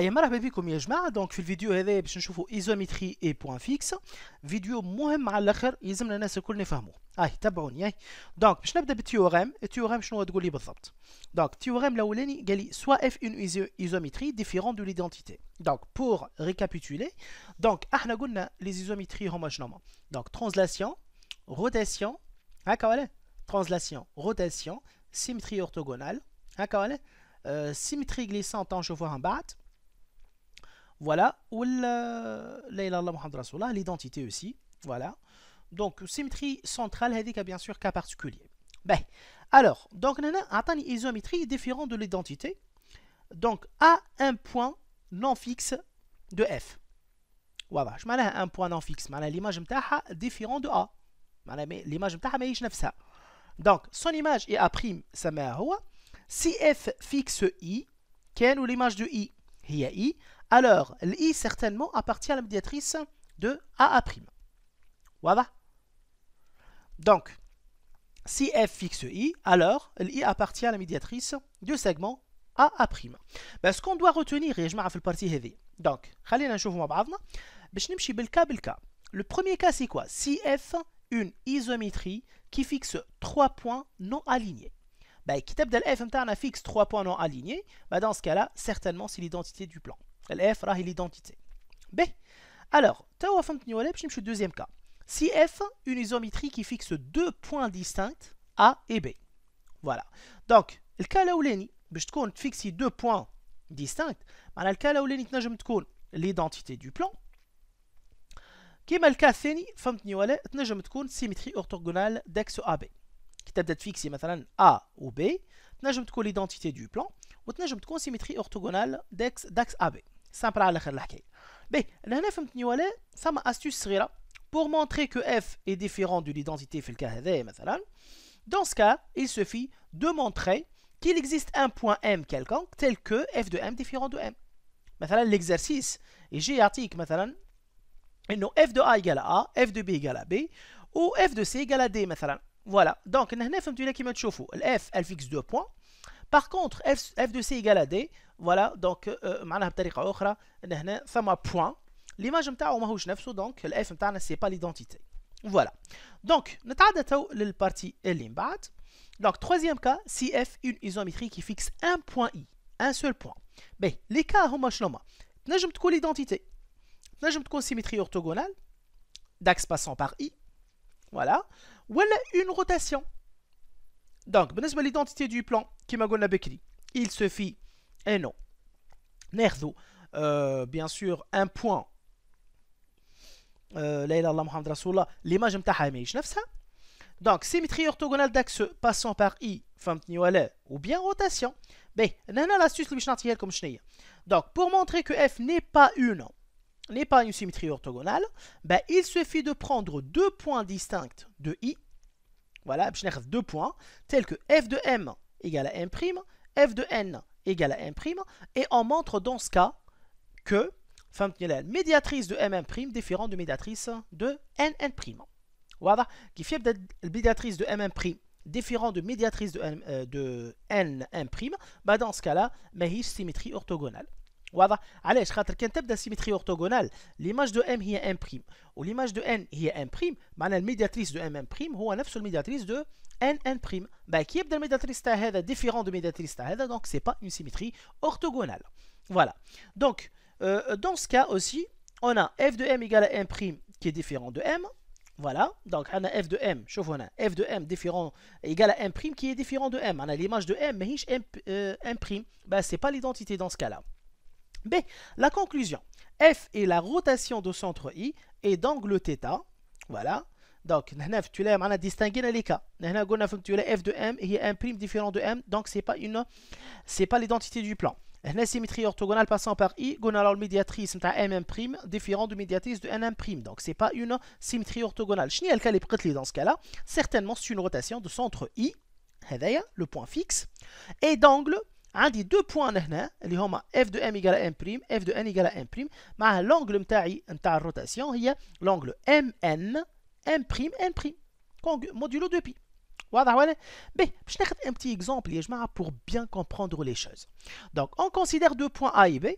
je vous donc dans vidéo, je l'isométrie et point fixe. vidéo, Donc, je vous théorème, e et e Donc, le théorème, soit F une isométrie différente de l'identité. Donc, pour récapituler, nous avons les isométries Donc, translation, rotation, hein, translation, rotation, symétrie orthogonale, hein, euh, symétrie glissante hein, je vois en bas, voilà, ou l'identité aussi. Voilà. Donc, symétrie centrale, a bien sûr cas particulier. Ben, alors, donc, on a une isométrie différente de l'identité. Donc, A, un point non fixe de F. Voilà, je m'en un point non fixe. L'image est différente de A. L'image est pas ça. Donc, son image est A', ça met Si F fixe I, quelle est l'image de I Il I. Alors, l'I certainement appartient à la médiatrice de AA'. Voilà. Donc, si F fixe I, alors l'I appartient à la médiatrice du segment AA'. Ben, ce qu'on doit retenir, et je m'en le parti heavy. Donc, خلينا نشوفوا ben, Le premier cas c'est quoi Si F une isométrie qui fixe trois points non alignés. Ben, qui tape de F, on fixe trois points non alignés. Ben, dans ce cas-là, certainement c'est l'identité du plan. الاف راهي ليدونتيتي باهي alors فهمتني Si F, une isométrie qui fixe deux points distincts, A et B. Voilà. Donc, le cas là où ben, fixe deux points distincts, معناها الكا الاولاني l'identité du plan. le cas الثاني فهمتني ولا تنجم تكون symétrie orthogonale d'axe AB. كي تبدا تفيكسي مثلا A ou B, تنجم تكون l'identité du plan وتنجم تكون symétrie orthogonale d'axe AB. سامبل على الاخر الحكايه باهي لهنا فهمتني ولا ثم استيس صغيره pour montrer que f est différent de l'identité في الكا هذايا مثلا dans ce cas il suffit de montrer qu'il existe un point m quelconque tel que f de m différent de m مثلا l'exercice est يعطيك مثلا انه f de a égale à a f de b égale à b ou f de c égale à d مثلا voilà donc هنا فهمتوا كيما تشوفوا f elle fixe deux points par contre f, f de c égale à d voilà donc manière de une autre l'autre, donc ça un point l'image de f au point ne fixe donc le f ne c'est pas l'identité voilà donc nous allons détailler la partie et les images donc troisième cas si f une isométrie qui fixe un point i un seul point mais les cas au moins je ne je me trouve l'identité je me symétrie orthogonale d'axe passant par i voilà ou une rotation donc ben c'est l'identité du plan qui magonne la becquille il suffit et eh non. Nerdo. Euh, bien sûr, un point. Euh, la L'image Donc, symétrie orthogonale d'axe passant par I, ou bien rotation. Ben, l'astuce le comme je Donc, pour montrer que F n'est pas une n'est pas une symétrie orthogonale, ben, il suffit de prendre deux points distincts de I. Voilà, deux points, tels que f de m égale à m', f de n égal à M', et on montre dans ce cas que la médiatrice de M'', différent de médiatrice de N' Voilà, qui fait la médiatrice de M'', différente de médiatrice de, N' de bah dans ce cas-là, mais symétrie orthogonale. Voilà, allez, je vais un type symétrie orthogonale. L'image de M est M', ou l'image de N est M', bah, la médiatrice de M', ou la médiatrice de M' n prime bah, qui est différent de donc c'est pas une symétrie orthogonale voilà donc euh, dans ce cas aussi on a f de m égale à m prime qui est différent de m voilà donc on a f de m on a f de m différent égal à m prime qui est différent de m on a l'image de m mais m, euh, prime bah, c'est pas l'identité dans ce cas là B la conclusion f est la rotation de centre i et d'angle θ voilà donc, هنا في distinguer les cas. On قلنا في que f de m est M prime différent de m. Donc, c'est pas une, c'est pas l'identité du plan. هنا symétrie orthogonale passant par i. قلنا alors le médiatrice M M prime différent la médiatrice de N M prime. Donc, c'est pas une symétrie orthogonale. شنو الكل يبقتلي dans ce cas-là Certainement, c'est une rotation de centre i. C'est le point fixe et d'angle. a deux points هنا f de m égale m prime, f de n égale m prime. Mais l'angle rotation, rotation الروتاسيون a l'angle N prime بريم ان بريم modulo 2 pi Mais je vais un petit exemple pour bien comprendre les choses. Donc, on considère deux points A et B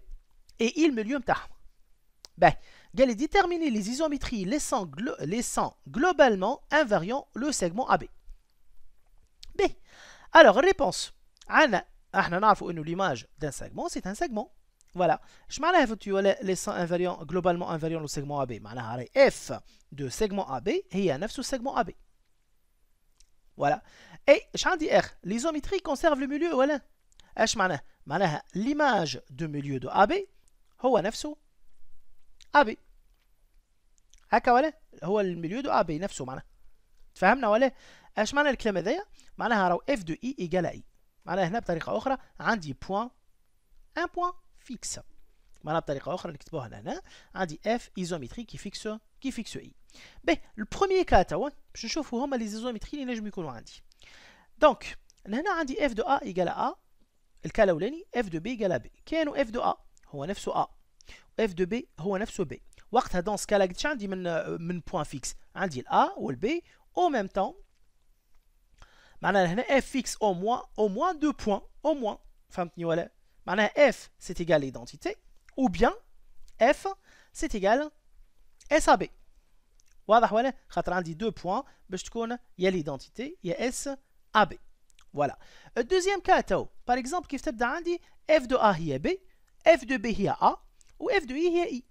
et il me lieu Ben, est déterminer les isométries laissant, laissant globalement invariant le segment AB. B. Alors, réponse. l'image d'un segment, c'est un segment. فوالا اش معناها فهمتوا لي globalement انفاريون جلوبالمون segment AB. سيغمون m'en F de segment اف دو سيغمون a 9 هي نفس AB. Voilà. Et je اي اش عندي l'isométrie ليزوميتري le لو ميليو ولا اش معناه معناها de دو ميليو دو il y هو 9 sous AB. هكا ولا هو الميليو دو ا بي نفسه معناه تفهمنا ولا اش معنى الكلام هذايا معناها راهو اف دو اي ايجال اي معناها هنا بطريقه اخرى عندي بوان ان بوان فيكس معناها بطريقه اخرى نكتبوها هنا عندي اف ايزومتري كي فيكس كي فيكس اي باهي البروميير كا توا باش نشوفو هما لي زيزومتري اللي نجم يكونوا عندي دونك لهنا عندي اف دو ا ايكال ا الكا الاولاني اف دو بي ايكال بي كانو اف دو ا هو نفسه ا اف دو بي هو نفسه بي وقتها دون سكالا قداش عندي من من بوان فيكس عندي الا والبي او ميم تون معناها هنا اف فيكس او موان او موان دو بوان او موان فهمتني ولا a f, c'est égal à l'identité, ou bien f, c'est égal à SAB. Voilà, voilà On عندي deux points il y a l'identité il y a SAB. Voilà. Euh, deuxième cas par exemple كيف تبدا dit f de a est b, f de b est a ou f de i est i.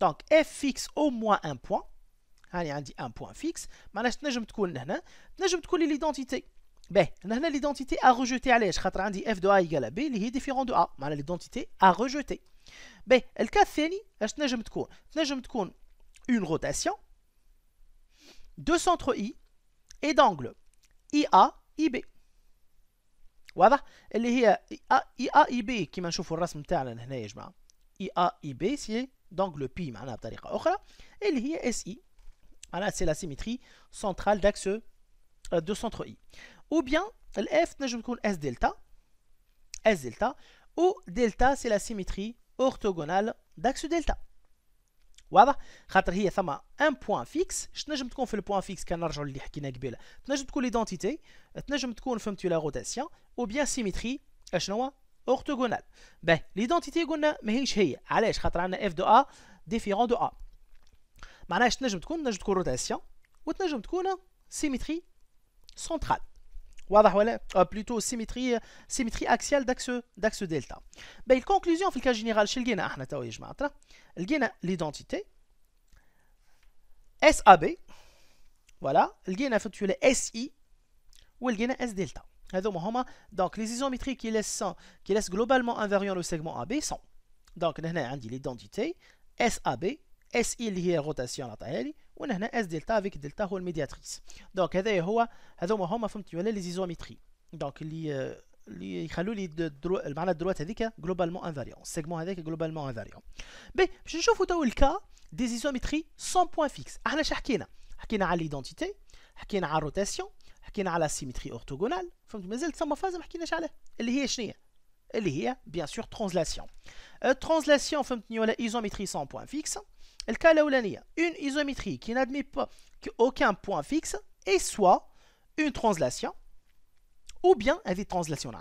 Donc f fixe au moins un point. On dit un point fixe. on تنجم تكون هنا تنجم l'identité. Ben, avons a l'identité à rejeter. f de a égale à b, est différent de a. l'identité l'identité à rejeter. Ben, le cas fini, je une rotation de centre I et d'angle IA, IB. Voilà. il IB, qui m'a chauffé de c'est d'angle pi, et SI. c'est la symétrie centrale d'axe euh, de centre I. Ou bien, le F, je vais S delta. S delta. Ou delta, c'est la symétrie orthogonale d'axe delta. Voilà. Je vais vous dire un point fixe. Je vais vous dire le point fixe qui est en argent. Je vais vous dire l'identité. Je vais vous dire la rotation. Ou bien la symétrie euh, orthogonale. Ben, l'identité, je vais vous dire. Je vais vous F de A différent de A. Je vais vous dire la rotation. Et je vais vous dire la symétrie centrale ou plutôt symétrie symétrie axiale d'axe delta. Ben conclusion en le cas général chez le gène, ah l'identité SAB voilà le gène effectué SI ou le gène S delta. donc les isométries qui laissent qui globalement invariant le segment AB sont donc nous avons dit l'identité SAB, SI la rotation de la taille, وهنا اس دلتا فيك دلتا هو الميدياتريس دونك هذايا هو هذوما هما فهمتي ولا لي زيزوميتري دونك اللي اللي يخلوا لي درو... معنى الدروات هذيك جلوبالمون انفاريون السيغمون هذاك جلوبالمون انفاريون بي باش نشوفوا تو الكا دي زيزوميتري سون بوان فيكس احنا شا حكينا حكينا على ليدونتيتي حكينا على الروتاسيون حكينا على سيمتري اورتوغونال فهمت مازال ثم فاز ما حكيناش عليه اللي هي شنو اللي هي بيان سور ترانزلاسيون ترانزلاسيون فهمتني ولا ايزوميتري سون بوان فيكس une isométrie qui n'admet pas aucun point fixe est soit une translation ou bien une translation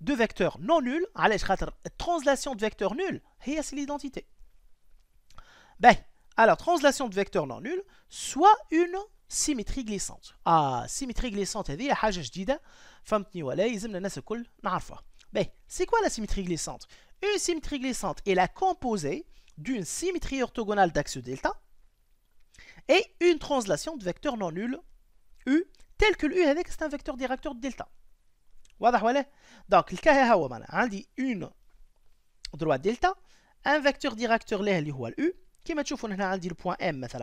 de vecteurs non nuls translation de vecteurs nuls c'est l'identité ben alors translation de vecteurs non nul, soit une symétrie glissante ah symétrie glissante elle ben, c'est quoi la symétrie glissante une symétrie glissante est la composée d'une symétrie orthogonale d'axe delta et une translation de vecteur non nul U tel que u U c'est un vecteur directeur de delta. Donc, le cas est là, on dit une droite delta, un vecteur directeur là, qui est U, qui est le point M, par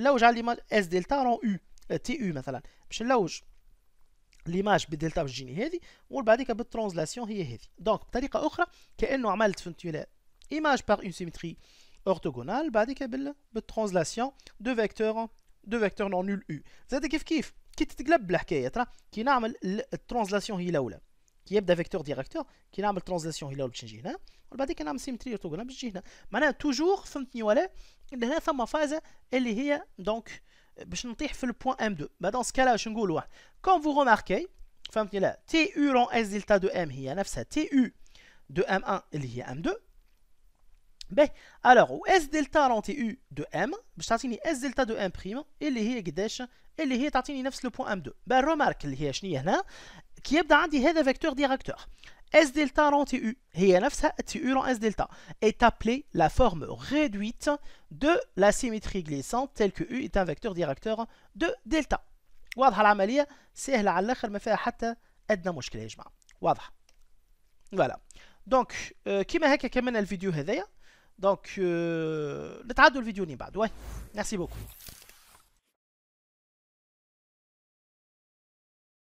là où j'ai l'image S delta en U, euh, TU, u exemple. là où l'image de delta, je vais on l'image, et que vais la translation. Donc, de manière autre, c'est que j'ai image par une symétrie orthogonale, بالtranslation de vecteurs de vecteurs non nul u. زاد كيف كيف كي تتقلب الحكايه ترى كي نعمل الترانزلاسيون هي الاولى كي يبدا فيكتور ديريكتور كي نعمل ترانزلاسيون هي الاولى باش نجي هنا ومن بعد كي نعمل سيمتري اورتوغونال باش نجي هنا معناها توجور فهمتني ولا اللي هنا ثم فازه اللي هي دونك باش نطيح في البوان ام 2 بعد دون سكالا باش نقول واحد كوم فو روماركي فهمتني لا تي يو لون اس دلتا دو ام هي نفسها تي يو دو ام 1 اللي هي ام 2 ben, alors s delta u de m s delta de m prime et les est le point m 2 Remarquez, ben, remarque hein, qui est des vecteurs s delta u u dans s delta est appelé la forme réduite de la symétrie glissante telle que u est un vecteur directeur de delta voilà voilà donc qu'est-ce que cette donc, euh, le traduit de vidéo n'est pas doué. Merci beaucoup.